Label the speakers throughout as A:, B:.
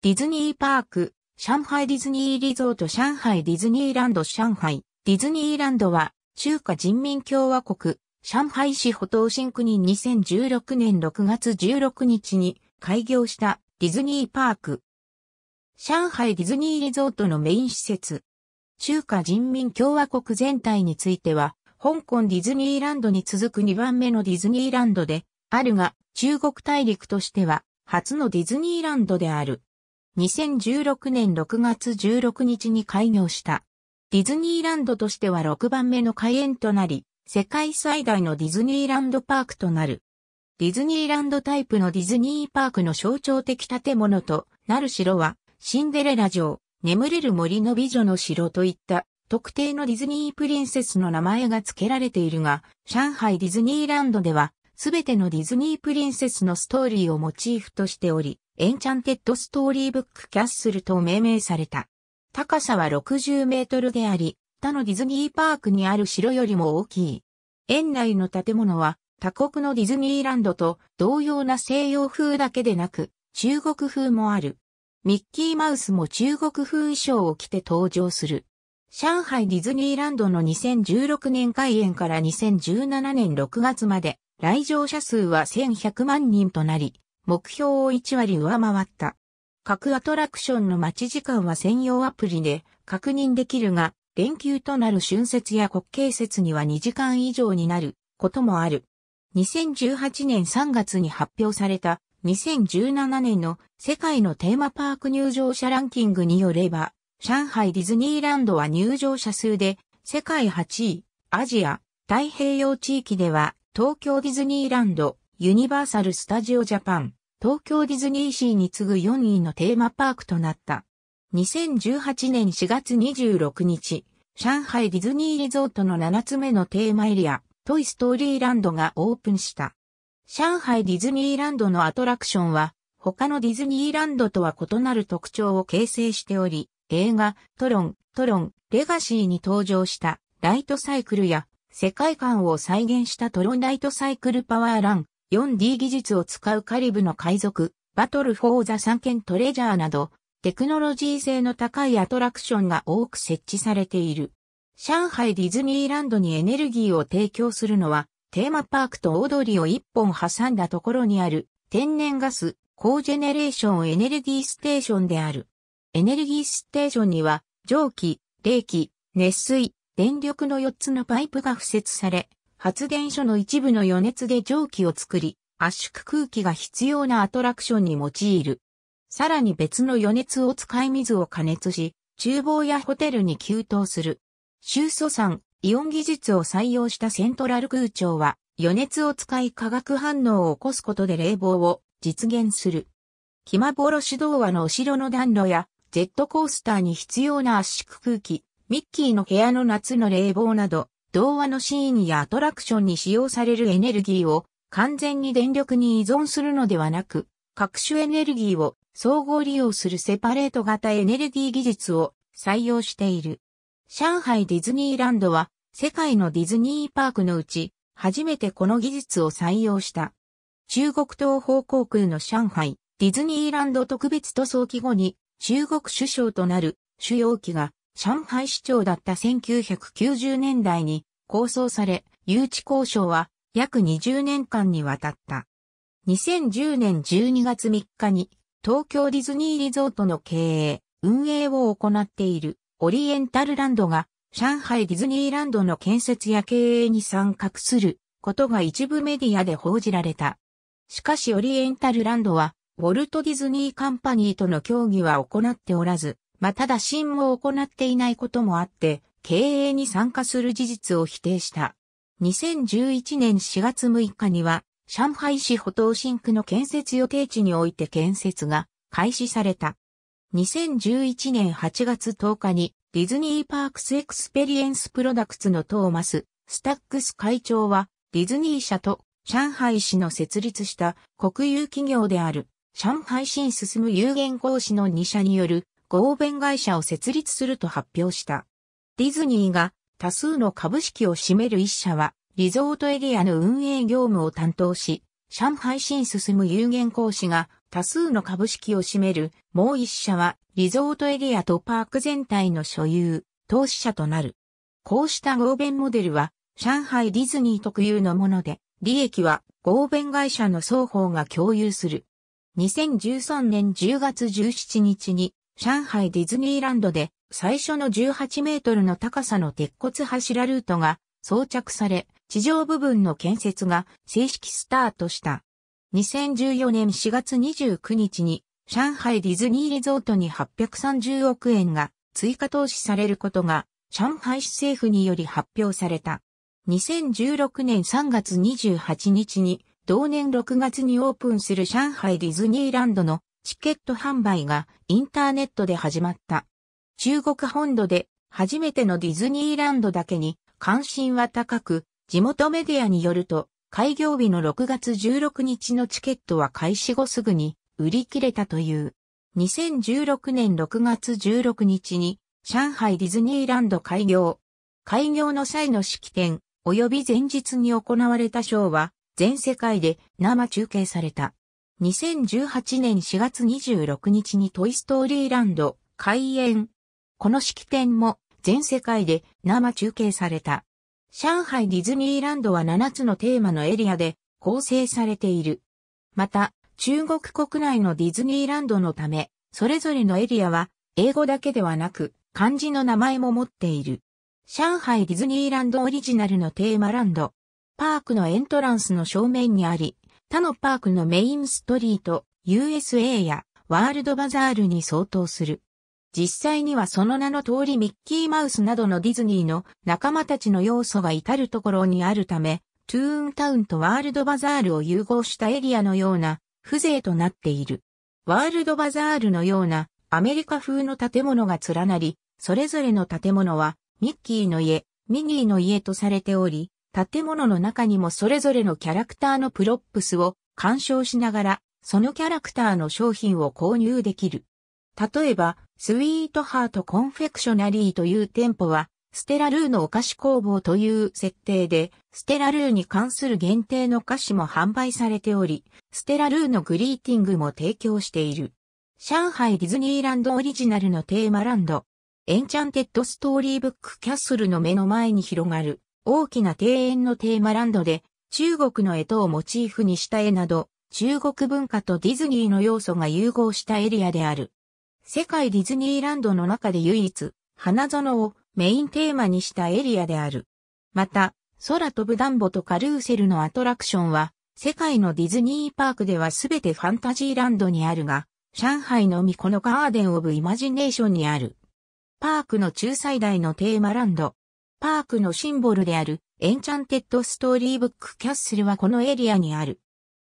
A: ディズニーパーク、上海ディズニーリゾート上海ディズニーランド上海ディズニーランドは中華人民共和国上海市保東新区に2016年6月16日に開業したディズニーパーク。上海ディズニーリゾートのメイン施設。中華人民共和国全体については香港ディズニーランドに続く2番目のディズニーランドであるが中国大陸としては初のディズニーランドである。2016年6月16日に開業した。ディズニーランドとしては6番目の開園となり、世界最大のディズニーランドパークとなる。ディズニーランドタイプのディズニーパークの象徴的建物となる城は、シンデレラ城、眠れる森の美女の城といった特定のディズニープリンセスの名前が付けられているが、上海ディズニーランドでは、すべてのディズニープリンセスのストーリーをモチーフとしており、エンチャンテッドストーリーブックキャッスルと命名された。高さは60メートルであり、他のディズニーパークにある城よりも大きい。園内の建物は他国のディズニーランドと同様な西洋風だけでなく、中国風もある。ミッキーマウスも中国風衣装を着て登場する。上海ディズニーランドの2016年開園から2017年6月まで来場者数は1100万人となり、目標を1割上回った。各アトラクションの待ち時間は専用アプリで確認できるが、連休となる春節や国慶節には2時間以上になることもある。2018年3月に発表された2017年の世界のテーマパーク入場者ランキングによれば、上海ディズニーランドは入場者数で世界8位、アジア、太平洋地域では東京ディズニーランド、ユニバーサル・スタジオ・ジャパン、東京ディズニーシーに次ぐ4位のテーマパークとなった。2018年4月26日、上海ディズニーリゾートの7つ目のテーマエリア、トイストーリーランドがオープンした。上海ディズニーランドのアトラクションは、他のディズニーランドとは異なる特徴を形成しており、映画、トロン、トロン、レガシーに登場したライトサイクルや世界観を再現したトロンライトサイクルパワーラン、4D 技術を使うカリブの海賊、バトルフォーザ三軒トレジャーなど、テクノロジー性の高いアトラクションが多く設置されている。上海ディズニーランドにエネルギーを提供するのは、テーマパークと踊りを一本挟んだところにある、天然ガス、高ジェネレーションエネルギーステーションである。エネルギーステーションには、蒸気、冷気、熱水、電力の4つのパイプが付設され、発電所の一部の余熱で蒸気を作り、圧縮空気が必要なアトラクションに用いる。さらに別の余熱を使い水を加熱し、厨房やホテルに給湯する。周素産、イオン技術を採用したセントラル空調は、余熱を使い化学反応を起こすことで冷房を実現する。ろし童話の後ろの暖炉や、ジェットコースターに必要な圧縮空気、ミッキーの部屋の夏の冷房など、童話のシーンやアトラクションに使用されるエネルギーを完全に電力に依存するのではなく、各種エネルギーを総合利用するセパレート型エネルギー技術を採用している。上海ディズニーランドは世界のディズニーパークのうち初めてこの技術を採用した。中国東方航空の上海ディズニーランド特別塗装機後に中国首相となる主要機が上海市長だった1990年代に構想され、誘致交渉は約20年間にわたった。2010年12月3日に東京ディズニーリゾートの経営、運営を行っているオリエンタルランドが上海ディズニーランドの建設や経営に参画することが一部メディアで報じられた。しかしオリエンタルランドはウォルト・ディズニーカンパニーとの協議は行っておらず、まただ審も行っていないこともあって、経営に参加する事実を否定した。2011年4月6日には、上海市歩東新区の建設予定地において建設が開始された。2011年8月10日に、ディズニーパークスエクスペリエンスプロダクツのトーマス・スタックス会長は、ディズニー社と上海市の設立した国有企業である上海市に進む有限公司の2社による合弁会社を設立すると発表した。ディズニーが多数の株式を占める一社は、リゾートエリアの運営業務を担当し、上海市に進む有限講師が多数の株式を占めるもう一社は、リゾートエリアとパーク全体の所有、投資者となる。こうした合弁モデルは、上海ディズニー特有のもので、利益は合弁会社の双方が共有する。2013年10月17日に上海ディズニーランドで最初の18メートルの高さの鉄骨柱ルートが装着され、地上部分の建設が正式スタートした。2014年4月29日に上海ディズニーリゾートに830億円が追加投資されることが上海市政府により発表された。2016年3月28日に同年6月にオープンする上海ディズニーランドのチケット販売がインターネットで始まった。中国本土で初めてのディズニーランドだけに関心は高く、地元メディアによると、開業日の6月16日のチケットは開始後すぐに売り切れたという。2016年6月16日に上海ディズニーランド開業。開業の際の式典及び前日に行われたショーは全世界で生中継された。2018年4月26日にトイストーリーランド開演。この式典も全世界で生中継された。上海ディズニーランドは7つのテーマのエリアで構成されている。また、中国国内のディズニーランドのため、それぞれのエリアは英語だけではなく漢字の名前も持っている。上海ディズニーランドオリジナルのテーマランド。パークのエントランスの正面にあり、他のパークのメインストリート、USA やワールドバザールに相当する。実際にはその名の通りミッキーマウスなどのディズニーの仲間たちの要素が至るところにあるため、トゥーンタウンとワールドバザールを融合したエリアのような風情となっている。ワールドバザールのようなアメリカ風の建物が連なり、それぞれの建物はミッキーの家、ミニーの家とされており、建物の中にもそれぞれのキャラクターのプロップスを鑑賞しながら、そのキャラクターの商品を購入できる。例えば、スイートハートコンフェクショナリーという店舗は、ステラルーのお菓子工房という設定で、ステラルーに関する限定の菓子も販売されており、ステラルーのグリーティングも提供している。上海ディズニーランドオリジナルのテーマランド、エンチャンテッドストーリーブックキャッスルの目の前に広がる、大きな庭園のテーマランドで、中国の干支をモチーフにした絵など、中国文化とディズニーの要素が融合したエリアである。世界ディズニーランドの中で唯一、花園をメインテーマにしたエリアである。また、空飛ぶダンボとカルーセルのアトラクションは、世界のディズニーパークではすべてファンタジーランドにあるが、上海のみこのガーデンオブイマジネーションにある。パークの中最大のテーマランド、パークのシンボルであるエンチャンテッドストーリーブックキャッスルはこのエリアにある。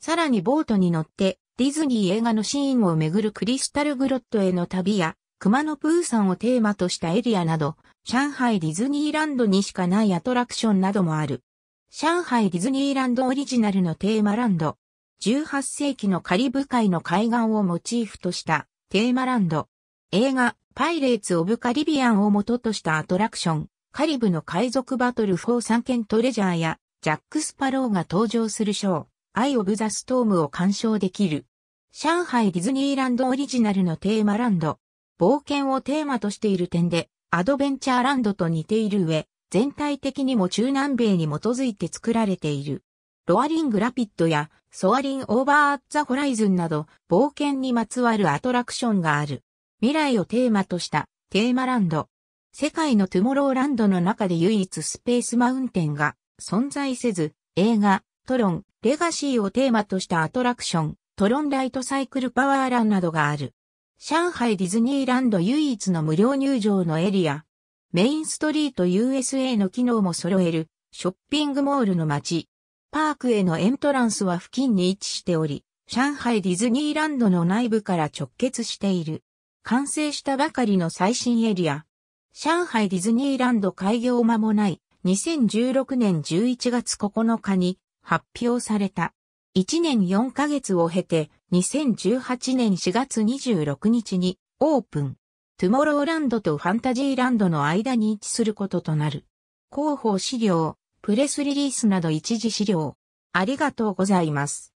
A: さらにボートに乗ってディズニー映画のシーンをめぐるクリスタルグロッドへの旅や熊野プーさんをテーマとしたエリアなど上海ディズニーランドにしかないアトラクションなどもある。上海ディズニーランドオリジナルのテーマランド。18世紀のカリブ海の海岸をモチーフとしたテーマランド。映画、パイレーツ・オブ・カリビアンを元としたアトラクション。カリブの海賊バトル4三剣トレジャーや、ジャック・スパローが登場するショー、アイ・オブ・ザ・ストームを鑑賞できる。上海ディズニーランドオリジナルのテーマランド。冒険をテーマとしている点で、アドベンチャーランドと似ている上、全体的にも中南米に基づいて作られている。ロアリング・ラピッドや、ソアリン・オーバー・ザ・ホライズンなど、冒険にまつわるアトラクションがある。未来をテーマとした、テーマランド。世界のトゥモローランドの中で唯一スペースマウンテンが存在せず、映画、トロン、レガシーをテーマとしたアトラクション、トロンライトサイクルパワーランなどがある。上海ディズニーランド唯一の無料入場のエリア、メインストリート USA の機能も揃える、ショッピングモールの街。パークへのエントランスは付近に位置しており、上海ディズニーランドの内部から直結している。完成したばかりの最新エリア、上海ディズニーランド開業間もない2016年11月9日に発表された。1年4ヶ月を経て2018年4月26日にオープン。トゥモローランドとファンタジーランドの間に位置することとなる。広報資料、プレスリリースなど一時資料。ありがとうございます。